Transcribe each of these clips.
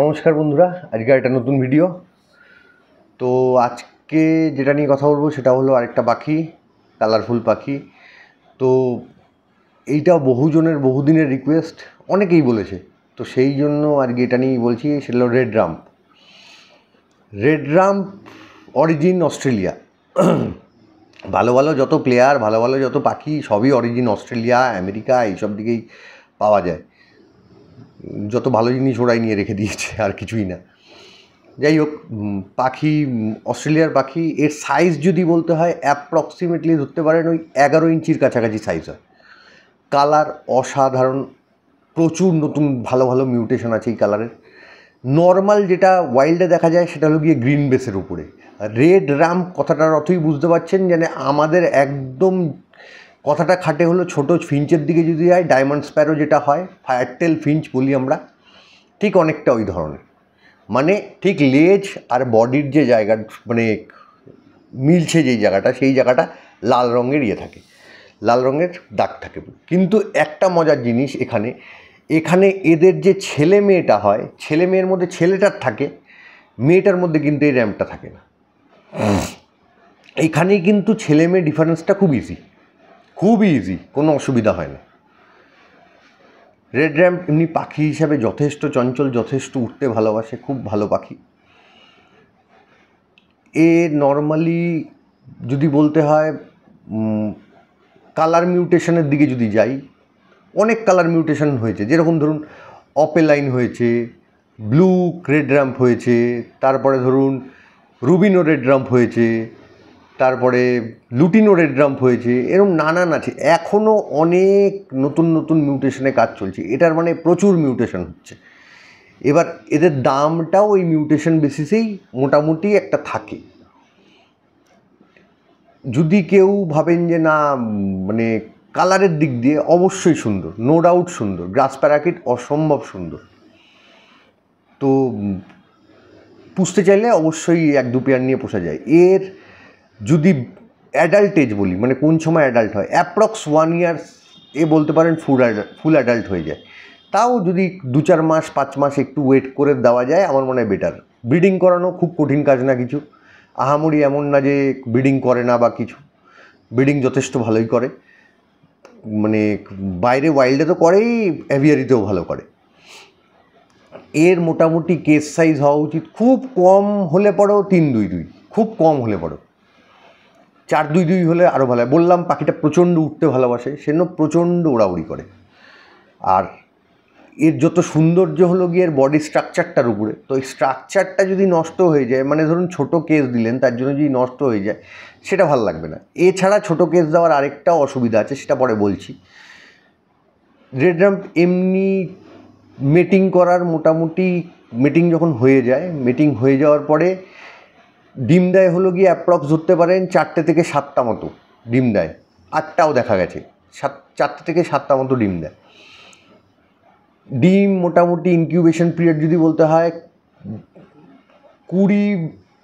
নমস্কার বন্ধুরা আজকে একটা নতুন ভিডিও তো আজকে যেটা নিয়ে কথা বলবো সেটা হলো আরেকটা পাখি কালারফুল পাখি তো এইটা বহুজনের বহুদিনের রিকোয়েস্ট অনেকেই বলেছে তো সেই জন্য আর কি এটা নিয়েই বলছি সেটা হলো red ramp red ramp origin Australia ভালো ভালো যত প্লেয়ার ভালো ভালো যত পাখি সবই অরিজিন অস্ট্রেলিয়া আমেরিকা এইসব দিকেই পাওয়া যায় যত ভালো জিনিস ওরাই নিয়ে রেখে দিয়েছে আর কিছুই না যাই হোক পাখি অস্ট্রেলিয়ার পাখি এর সাইজ যদি বলতে হয় অ্যাপ্রক্সিমেটলি ধরতে পারেন ওই এগারো ইঞ্চির কাছাকাছি সাইজ হয় কালার অসাধারণ প্রচুর নতুন ভালো ভালো মিউটেশন আছে এই কালারের নর্মাল যেটা ওয়াইল্ডে দেখা যায় সেটা হলো গিয়ে গ্রিন বেসের উপরে রেড রাম কথাটার অর্থই বুঝতে পারছেন যেন আমাদের একদম কথাটা খাটে হলো ছোট ফিঞ্চের দিকে যদি যায় ডায়মন্ড স্প্যারো যেটা হয় ফায়ারটেল ফিঞ্চ বলি আমরা ঠিক অনেকটা ওই ধরনের মানে ঠিক লেজ আর বডির যে জায়গা মানে মিলছে যেই জায়গাটা সেই জায়গাটা লাল রঙের ইয়ে থাকে লাল রঙের দাগ থাকে কিন্তু একটা মজার জিনিস এখানে এখানে এদের যে ছেলে মেয়েটা হয় ছেলে মেয়ের মধ্যে ছেলেটার থাকে মেয়েটার মধ্যে কিন্তু এই র্যাম্পটা থাকে না এখানেই কিন্তু ছেলে মেয়ে ডিফারেন্সটা খুব ইজি খুবই ইজি কোনো অসুবিধা হয় না রেড র্যাম এমনি পাখি হিসাবে যথেষ্ট চঞ্চল যথেষ্ট উঠতে ভালোবাসে খুব ভালো পাখি এ নর্মালি যদি বলতে হয় কালার মিউটেশনের দিকে যদি যাই অনেক কালার মিউটেশন হয়েছে যেরকম ধরুন অপেলাইন হয়েছে ব্লু রেড র্যাম্প হয়েছে তারপরে ধরুন রুবিনো রেড র্যাম্প হয়েছে তারপরে লুটিনো রেড ড্রাম্প হয়েছে এরম নানান আছে এখনও অনেক নতুন নতুন মিউটেশনে কাজ চলছে এটার মানে প্রচুর মিউটেশন হচ্ছে এবার এদের দামটাও ওই মিউটেশন বেসিসেই মোটামুটি একটা থাকে যদি কেউ ভাবেন যে না মানে কালারের দিক দিয়ে অবশ্যই সুন্দর নো ডাউট সুন্দর গ্রাস প্যারাকিট অসম্ভব সুন্দর তো পুষতে চাইলে অবশ্যই এক দু পেয়ার নিয়ে পোষা যায় এর যদি অ্যাডাল্ট এজ বলি মানে কোন সময় অ্যাডাল্ট হয় অ্যাপ্রক্স ওয়ান ইয়ার্স এ বলতে পারেন ফুল ফুল অ্যাডাল্ট হয়ে যায় তাও যদি দু চার মাস পাঁচ মাস একটু ওয়েট করে দেওয়া যায় আমার মনে হয় বেটার ব্রিডিং করানো খুব কঠিন কাজ না কিছু আহামরি এমন না যে ব্রিডিং করে না বা কিছু ব্রিডিং যথেষ্ট ভালোই করে মানে বাইরে ওয়াইল্ডে তো করেই অ্যাভিয়ারিতেও ভালো করে এর মোটামুটি কেস সাইজ হওয়া উচিত খুব কম হলে পরেও তিন দুই দুই খুব কম হলে পরেও চার দুই দুই হলে আরও ভালো হয় বললাম পাখিটা প্রচণ্ড উঠতে ভালোবাসে সেজন্য প্রচণ্ড ওড়াউড়ি করে আর এর যত সৌন্দর্য হলো গিয়ে এর বডি স্ট্রাকচারটার উপরে তো এই স্ট্রাকচারটা যদি নষ্ট হয়ে যায় মানে ধরুন ছোট কেস দিলেন তার জন্য যদি নষ্ট হয়ে যায় সেটা ভাল লাগবে না এছাড়া ছোট কেস দেওয়ার আরেকটা অসুবিধা আছে সেটা পরে বলছি রেড র্যাম্প এমনি মেটিং করার মোটামুটি মিটিং যখন হয়ে যায় মিটিং হয়ে যাওয়ার পরে ডিম দেয় হলো গিয়ে অ্যাপ্রক্স ধরতে পারেন চারটে থেকে সাতটা মতো ডিম দেয় আটটাও দেখা গেছে সাত চারটে থেকে সাতটা মতো ডিম দেয় ডিম মোটামুটি ইনকিউবেশন পিরিয়ড যদি বলতে হয় কুড়ি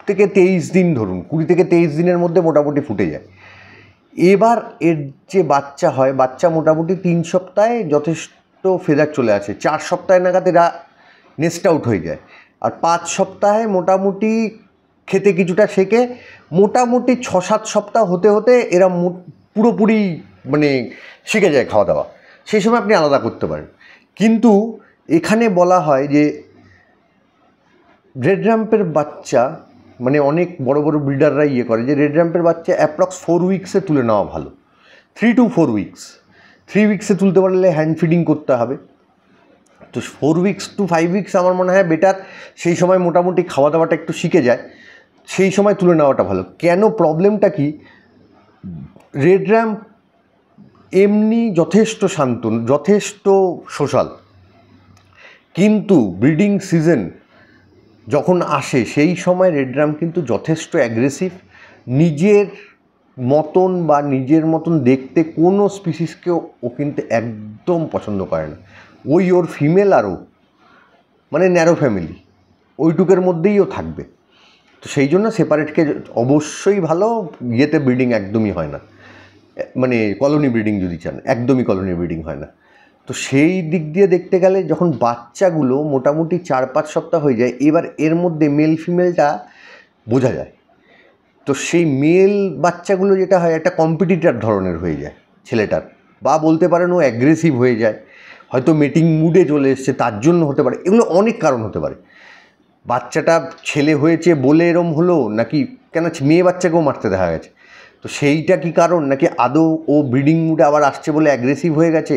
থেকে তেইশ দিন ধরুন কুড়ি থেকে তেইশ দিনের মধ্যে মোটামুটি ফুটে যায় এবার এর যে বাচ্চা হয় বাচ্চা মোটামুটি তিন সপ্তাহে যথেষ্ট ফেদার চলে আসে চার সপ্তাহে নাগাদ এরা নেস্ট আউট হয়ে যায় আর পাঁচ সপ্তাহে মোটামুটি খেতে কিছুটা শেখে মোটামুটি ছ সাত সপ্তাহ হতে হতে এরা পুরোপুরি মানে শিখে যায় খাওয়া দাওয়া সেই সময় আপনি আলাদা করতে পারেন কিন্তু এখানে বলা হয় যে রেড র্যাম্পের বাচ্চা মানে অনেক বড় বড় ব্রিডাররা ইয়ে করে যে রেড র্যাম্পের বাচ্চা অ্যাপ্রক্স ফোর উইক্সে তুলে নেওয়া ভালো three two four weeks three উইক্সে তুলতে পারলে হ্যান্ড ফিডিং করতে হবে তো four weeks two five weeks আমার মনে হয় বেটার সেই সময় মোটামুটি খাওয়া দাওয়াটা একটু শিখে যায় সেই সময় তুলে নেওয়াটা ভালো কেন প্রবলেমটা কি রেড র্যাম এমনি যথেষ্ট শান্ত যথেষ্ট সোশ্যাল কিন্তু ব্রিডিং সিজন যখন আসে সেই সময় রেড র্যাম কিন্তু যথেষ্ট অ্যাগ্রেসিভ নিজের মতন বা নিজের মতন দেখতে কোনো স্পিসিসকে ও কিন্তু একদম পছন্দ করে না ওই ওর ফিমেল আরও মানে ন্যারো ফ্যামিলি ওইটুকের মধ্যেই ও থাকবে তো সেই জন্য সেপারেটকে অবশ্যই ভালো ইয়েতে ব্রিডিং একদমই হয় না মানে কলোনি ব্রিডিং যদি চান একদমই কলোনি ব্রিডিং হয় না তো সেই দিক দিয়ে দেখতে গেলে যখন বাচ্চাগুলো মোটামুটি চার পাঁচ সপ্তাহ হয়ে যায় এবার এর মধ্যে মেল ফিমেলটা বোঝা যায় তো সেই মেল বাচ্চাগুলো যেটা হয় একটা কম্পিটিটার ধরনের হয়ে যায় ছেলেটার বা বলতে পারেন ও অ্যাগ্রেসিভ হয়ে যায় হয়তো মিটিং মুডে চলে এসছে তার জন্য হতে পারে এগুলো অনেক কারণ হতে পারে বাচ্চাটা ছেলে হয়েছে বলে এরম হলো নাকি কেন মেয়ে বাচ্চাকেও মারতে দেখা গেছে তো সেইটা কি কারণ নাকি আদৌ ও ব্রিডিং মুডে আবার আসছে বলে অ্যাগ্রেসিভ হয়ে গেছে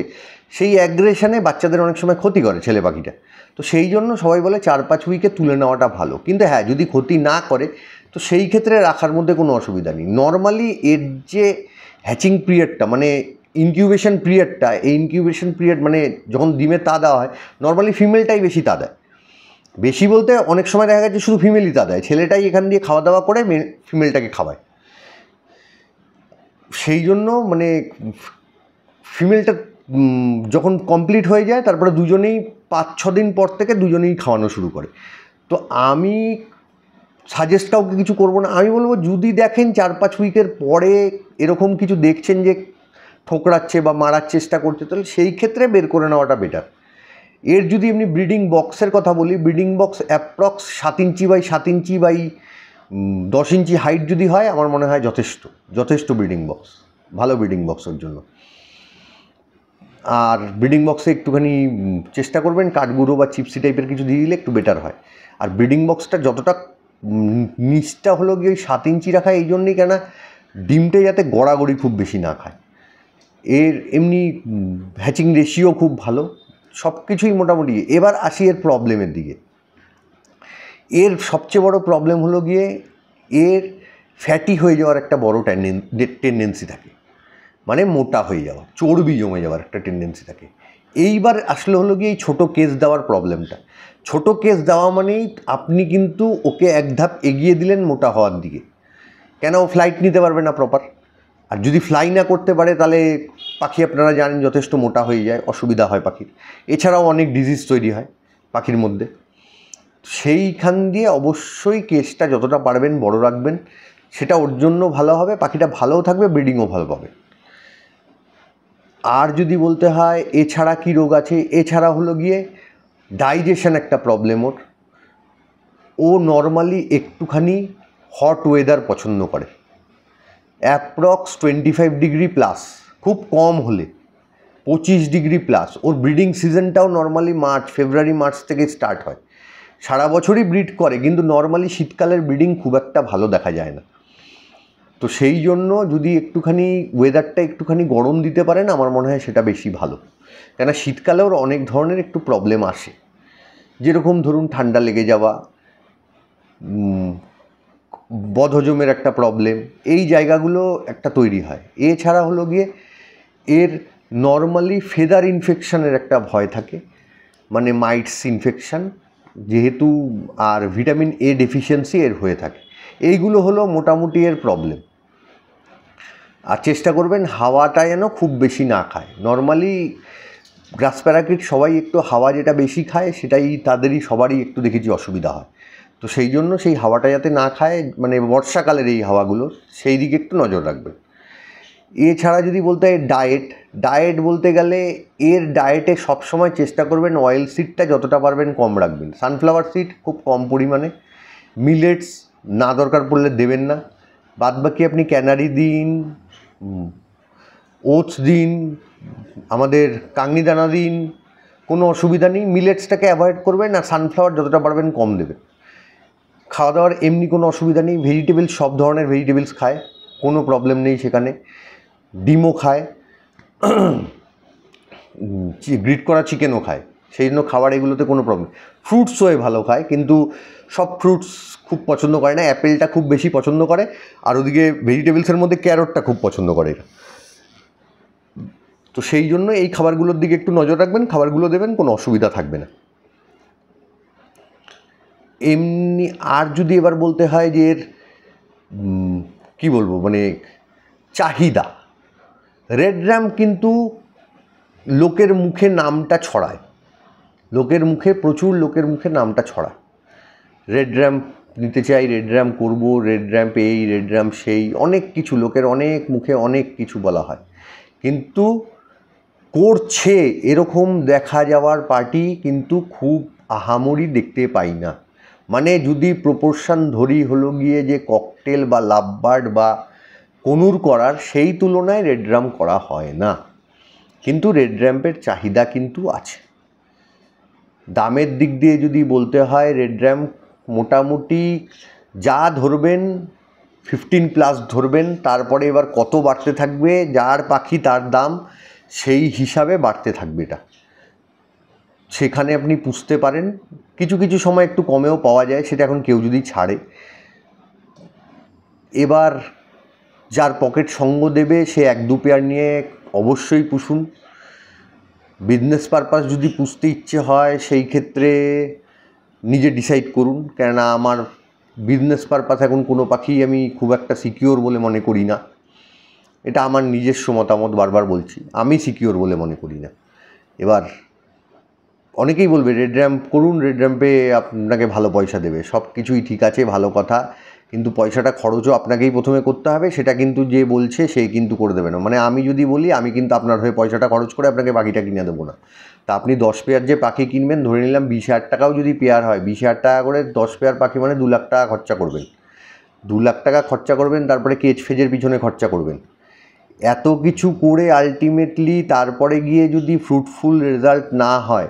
সেই অ্যাগ্রেশনে বাচ্চাদের অনেক সময় ক্ষতি করে ছেলে পাখিটা তো সেই জন্য সবাই বলে চার পাঁচ উইকে তুলে নেওয়াটা ভালো কিন্তু হ্যাঁ যদি ক্ষতি না করে তো সেই ক্ষেত্রে রাখার মধ্যে কোনো অসুবিধা নেই নর্মালি এর যে হ্যাচিং পিরিয়ডটা মানে ইনকিউবেশন পিরিয়ডটা এই ইনকিউবেশন পিরিয়ড মানে যখন ডিমে তা দেওয়া হয় নর্মালি ফিমেলটাই বেশি তা দেয় বেশি বলতে অনেক সময় দেখা গেছে শুধু ফিমেলই তা দেয় ছেলেটাই এখান দিয়ে খাওয়া দাওয়া করে ফিমেলটাকে খাওয়ায় সেই জন্য মানে ফিমেলটা যখন কমপ্লিট হয়ে যায় তারপরে দুজনেই পাঁচ ছ দিন পর থেকে দুজনেই খাওয়ানো শুরু করে তো আমি সাজেস্ট কাউকে কিছু করবো না আমি বলবো যদি দেখেন চার পাঁচ উইকের পরে এরকম কিছু দেখছেন যে ঠোকরাচ্ছে বা মারার চেষ্টা করছে তাহলে সেই ক্ষেত্রে বের করে নেওয়াটা বেটার এর যদি এমনি ব্রিডিং বক্সের কথা বলি ব্রিডিং বক্স অ্যাপ্রক্স সাত ইঞ্চি বাই সাত ইঞ্চি বাই দশ ইঞ্চি হাইট যদি হয় আমার মনে হয় যথেষ্ট যথেষ্ট ব্রিডিং বক্স ভালো ব্রিডিং বক্সের জন্য আর ব্রিডিং বক্সে একটুখানি চেষ্টা করবেন কাঠগুঁড়ো বা চিপসি টাইপের কিছু দিয়ে দিলে একটু বেটার হয় আর ব্রিডিং বক্সটা যতটা নিচটা হলো গিয়ে ওই সাত ইঞ্চি রাখা এই জন্যই কেন ডিমটা যাতে গড়াগড়ি খুব বেশি না খায় এর এমনি হ্যাচিং রেশিও খুব ভালো সব কিছুই মোটামুটি এবার আসি এর প্রবলেমের দিকে এর সবচেয়ে বড় প্রবলেম হলো গিয়ে এর ফ্যাটি হয়ে যাওয়ার একটা বড় টেন্ডেন্সি থাকে মানে মোটা হয়ে যাওয়া চর্বি জমে যাওয়ার একটা টেন্ডেন্সি থাকে এইবার আসলে হলো গিয়ে এই ছোটো কেস দেওয়ার প্রবলেমটা ছোট কেস দেওয়া মানেই আপনি কিন্তু ওকে এক ধাপ এগিয়ে দিলেন মোটা হওয়ার দিকে কেন ও ফ্লাইট নিতে পারবে না প্রপার আর যদি ফ্লাই না করতে পারে তাহলে পাখি আপনারা জানেন যথেষ্ট মোটা হয়ে যায় অসুবিধা হয় পাখির এছাড়াও অনেক ডিজিজ তৈরি হয় পাখির মধ্যে সেইখান দিয়ে অবশ্যই কেসটা যতটা পারবেন বড় রাখবেন সেটা ওর জন্য ভালো হবে পাখিটা ভালোও থাকবে ব্রিডিংও ভালো পাবে আর যদি বলতে হয় এছাড়া কী রোগ আছে এছাড়া হলো গিয়ে ডাইজেশন একটা প্রবলেম ওর ও নর্মালি একটুখানি হট ওয়েদার পছন্দ করে approx twenty five degree plus খুব কম হলে পঁচিশ ডিগ্রি প্লাস ওর ব্রিডিং সিজনটাও নর্মালি মার্চ ফেব্রুয়ারি মার্চ থেকে স্টার্ট হয় সারা বছরই ব্রিড করে কিন্তু নর্মালি শীতকালের ব্রিডিং খুব একটা ভালো দেখা যায় না তো সেই জন্য যদি একটুখানি ওয়েদারটা একটুখানি গরম দিতে পারেন আমার মনে হয় সেটা বেশি ভালো কেন শীতকালে ওর অনেক ধরনের একটু প্রবলেম আসে যেরকম ধরুন ঠান্ডা লেগে যাওয়া বদহজমের একটা প্রবলেম এই জায়গাগুলো একটা তৈরি হয় এছাড়া হলো গিয়ে এর নর্মালি ফেদার ইনফেকশানের একটা ভয় থাকে মানে মাইটস ইনফেকশান যেহেতু আর ভিটামিন এ ডেফিসিয়েন্সি এর হয়ে থাকে এইগুলো হলো মোটামুটি এর প্রবলেম আর চেষ্টা করবেন হাওয়াটা যেন খুব বেশি না খায় নর্মালি গ্রাস প্যারাকিট সবাই একটু হাওয়া যেটা বেশি খায় সেটাই তাদেরই সবারই একটু দেখেছি অসুবিধা হয় তো সেই জন্য সেই হাওয়াটা যাতে না খায় মানে বর্ষাকালের এই হাওয়াগুলো সেই দিকে একটু নজর রাখবে এছাড়া যদি বলতে হয় ডায়েট ডায়েট বলতে গেলে এর ডায়েটে সবসময় চেষ্টা করবেন অয়েল সিডটা যতটা পারবেন কম রাখবেন সানফ্লাওয়ার সিড খুব কম পরিমাণে মিলেটস না দরকার পড়লে দেবেন না বাদবাকি আপনি ক্যানারি দিন ওটস দিন আমাদের কাঙ্গিদানা দিন কোনো অসুবিধা নেই মিলেটসটাকে অ্যাভয়েড করবেন আর সানফ্লাওয়ার যতটা পারবেন কম দেবেন খাওয়া দাওয়ার এমনি কোনো অসুবিধা নেই ভেজিটেবলস সব ধরনের ভেজিটেবলস খায় কোনো প্রবলেম নেই সেখানে ডিমও খায় গ্রিট করা চিকেনও খায় সেই জন্য খাবার এগুলোতে কোনো প্রবলেম ফ্রুটসও এ ভালো খায় কিন্তু সব ফ্রুটস খুব পছন্দ করে না অ্যাপেলটা খুব বেশি পছন্দ করে আর ওদিকে ভেজিটেবলসের মধ্যে ক্যারটটা খুব পছন্দ করে এরা তো সেই জন্য এই খাবারগুলোর দিকে একটু নজর রাখবেন খাবারগুলো দেবেন কোনো অসুবিধা থাকবে না এমনি তেমনি আর যদি এবার বলতে হয় যে এর কী বলবো মানে চাহিদা রেড র্যাম কিন্তু লোকের মুখে নামটা ছড়ায় লোকের মুখে প্রচুর লোকের মুখে নামটা ছড়ায় রেড র্যাম নিতে চাই রেড র্যাম করবো রেড র্যাম্প এই রেড র্যাম্প সেই অনেক কিছু লোকের অনেক মুখে অনেক কিছু বলা হয় কিন্তু করছে এরকম দেখা যাওয়ার পার্টি কিন্তু খুব আহামরি দেখতে পাই না মানে যদি প্রপোর্শান ধরি হলো গিয়ে যে ককটেল বা লাভবার্ড বা কনুর করার সেই তুলনায় রেড ড্রাম করা হয় না কিন্তু রেড র্যাম্পের চাহিদা কিন্তু আছে দামের দিক দিয়ে যদি বলতে হয় রেড র্যাম্প মোটামুটি যা ধরবেন ফিফটিন প্লাস ধরবেন তারপরে এবার কত বাড়তে থাকবে যার পাখি তার দাম সেই হিসাবে বাড়তে থাকবে এটা সেখানে আপনি পুষতে পারেন কিছু কিছু সময় একটু কমেও পাওয়া যায় সেটা এখন কেউ যদি ছাড়ে এবার যার পকেট সঙ্গ দেবে সে এক দু পেয়ার নিয়ে অবশ্যই পুষুন বিজনেস পারপাস যদি পুষতে ইচ্ছে হয় সেই ক্ষেত্রে নিজে ডিসাইড করুন কেননা আমার বিজনেস পারপাস এখন কোনো পাখি আমি খুব একটা সিকিওর বলে মনে করি না এটা আমার নিজস্ব মতামত বারবার বলছি আমি সিকিওর বলে মনে করি না এবার অনেকেই বলবে রেড র্যাম্প করুন রেড র্যাম্পে আপনাকে ভালো পয়সা দেবে সব কিছুই ঠিক আছে ভালো কথা কিন্তু পয়সাটা খরচও আপনাকেই প্রথমে করতে হবে সেটা কিন্তু যে বলছে সে কিন্তু করে দেবে না মানে আমি যদি বলি আমি কিন্তু আপনার হয়ে পয়সাটা খরচ করে আপনাকে পাখিটা কিনে দেবো না তা আপনি দশ পেয়ার যে পাখি কিনবেন ধরে নিলাম বিশ হাজার টাকাও যদি পেয়ার হয় বিশ হাজার টাকা করে দশ পেয়ার পাখি মানে দু লাখ টাকা খরচা করবেন দু লাখ টাকা খরচা করবেন তারপরে কেচ ফেজের পিছনে খরচা করবেন এত কিছু করে আলটিমেটলি তারপরে গিয়ে যদি ফ্রুটফুল রেজাল্ট না হয়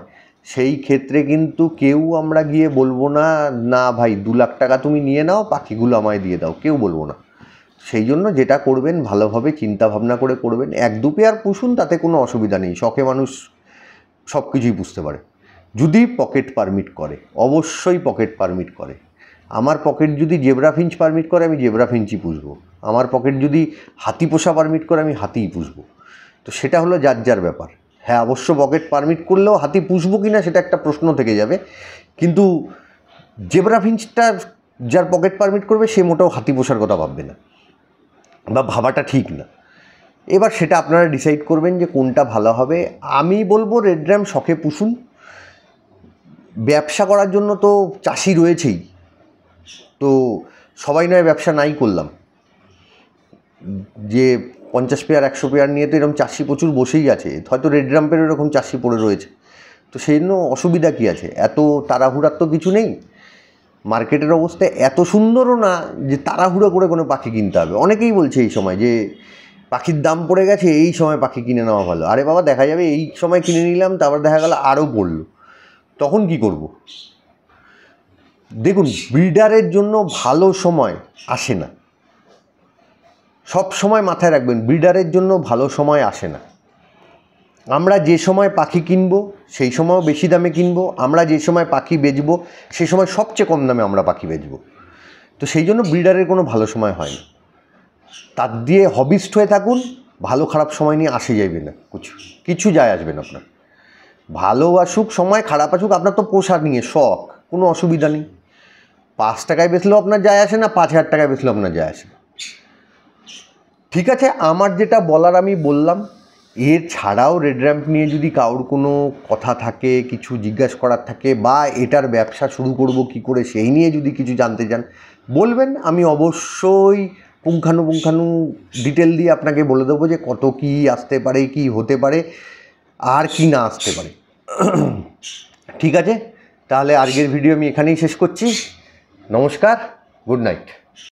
সেই ক্ষেত্রে কিন্তু কেউ আমরা গিয়ে বলবো না না ভাই দু লাখ টাকা তুমি নিয়ে নাও পাখিগুলো আমায় দিয়ে দাও কেউ বলবো না সেই জন্য যেটা করবেন ভালোভাবে চিন্তা ভাবনা করে করবেন এক দু পেয়ার পুষুন তাতে কোনো অসুবিধা নেই শখে মানুষ সব কিছুই বুঝতে পারে যদি পকেট পারমিট করে অবশ্যই পকেট পারমিট করে আমার পকেট যদি জেবরা ফিঞ্চ পারমিট করে আমি জেবরা ফিঞ্চই পুষবো আমার পকেট যদি হাতি পোষা পারমিট করে আমি হাতিই পুষবো তো সেটা হলো যার যার ব্যাপার হ্যাঁ অবশ্য পকেট পারমিট করলেও হাতি পুষবো কি না সেটা একটা প্রশ্ন থেকে যাবে কিন্তু জেবরা ফিঞ্চটা যার পকেট পারমিট করবে সে মোটেও হাতি পোষার কথা ভাববে না বা ভাবাটা ঠিক না এবার সেটা আপনারা ডিসাইড করবেন যে কোনটা ভালো হবে আমি বলবো রেড র্যাম শখে পুষুন ব্যবসা করার জন্য তো চাষি রয়েছেই তো সবাই নয় ব্যবসা নাই করলাম যে পঞ্চাশ পেয়ার একশো পেয়ার নিয়ে তো এরকম চাষি প্রচুর বসেই আছে হয়তো রেড রাম্পের এরকম চাষি পড়ে রয়েছে তো সেই জন্য অসুবিধা কী আছে এত তাড়াহুড়ার তো কিছু নেই মার্কেটের অবস্থা এত সুন্দরও না যে তাড়াহুড়ো করে কোনো পাখি কিনতে হবে অনেকেই বলছে এই সময় যে পাখির দাম পড়ে গেছে এই সময় পাখি কিনে নেওয়া ভালো আরে বাবা দেখা যাবে এই সময় কিনে নিলাম তারপর দেখা গেল আরও পড়লো তখন কি করব। দেখুন ব্রিডারের জন্য ভালো সময় আসে না সব সময় মাথায় রাখবেন ব্রিডারের জন্য ভালো সময় আসে না আমরা যে সময় পাখি কিনব সেই সময়ও বেশি দামে কিনব আমরা যে সময় পাখি বেচবো সেই সময় সবচেয়ে কম দামে আমরা পাখি বেচব তো সেই জন্য ব্রিডারের কোনো ভালো সময় হয় না তার দিয়ে হবিস্ট হয়ে থাকুন ভালো খারাপ সময় নিয়ে আসে যাইবে না কিছু কিছু যায় আসবে না আপনার ভালো আসুক সময় খারাপ আসুক আপনার তো পোষা নিয়ে শখ কোনো অসুবিধা নেই পাঁচ টাকায় বেচলেও আপনার যায় আসে না পাঁচ হাজার টাকায় বেচলেও আপনার যায় আসে না ঠিক আছে আমার যেটা বলার আমি বললাম এর ছাড়াও রেড র্যাম্প নিয়ে যদি কারোর কোনো কথা থাকে কিছু জিজ্ঞেস করার থাকে বা এটার ব্যবসা শুরু করব কি করে সেই নিয়ে যদি কিছু জানতে চান বলবেন আমি অবশ্যই পুঙ্খানুপুঙ্খানু ডিটেল দিয়ে আপনাকে বলে দেবো যে কত কি আসতে পারে কি হতে পারে আর কি না আসতে পারে ঠিক আছে তাহলে আজকের ভিডিও আমি এখানেই শেষ করছি নমস্কার গুড নাইট